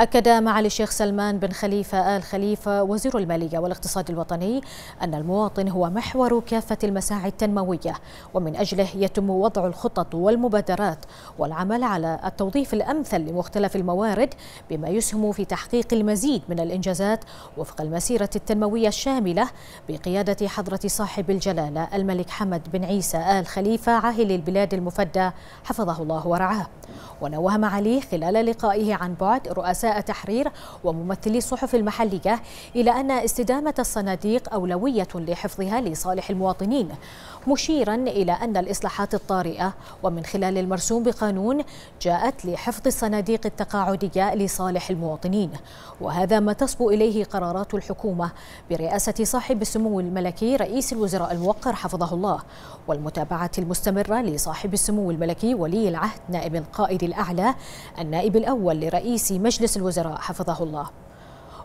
أكد معالي الشيخ سلمان بن خليفة آل خليفة وزير المالية والاقتصاد الوطني أن المواطن هو محور كافة المساعي التنموية ومن أجله يتم وضع الخطط والمبادرات والعمل على التوظيف الأمثل لمختلف الموارد بما يسهم في تحقيق المزيد من الإنجازات وفق المسيرة التنموية الشاملة بقيادة حضرة صاحب الجلالة الملك حمد بن عيسى آل خليفة عاهل البلاد المفدى حفظه الله ورعاه ونوه علي خلال لقائه عن بعد رؤساء تحرير وممثلي الصحف المحلية إلى أن استدامة الصناديق أولوية لحفظها لصالح المواطنين مشيرا إلى أن الإصلاحات الطارئة ومن خلال المرسوم بقانون جاءت لحفظ الصناديق التقاعدية لصالح المواطنين وهذا ما تصبو إليه قرارات الحكومة برئاسة صاحب السمو الملكي رئيس الوزراء الموقر حفظه الله والمتابعة المستمرة لصاحب السمو الملكي ولي العهد نائب القائد الأعلى النائب الأول لرئيس مجلس الوزراء حفظه الله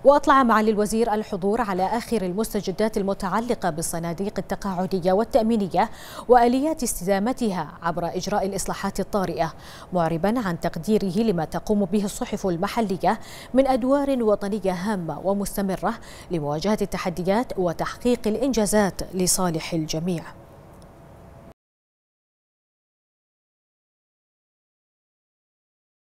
وأطلع معالي الوزير الحضور على آخر المستجدات المتعلقة بالصناديق التقاعدية والتأمينية وآليات استدامتها عبر إجراء الإصلاحات الطارئة معربا عن تقديره لما تقوم به الصحف المحلية من أدوار وطنية هامة ومستمرة لمواجهة التحديات وتحقيق الإنجازات لصالح الجميع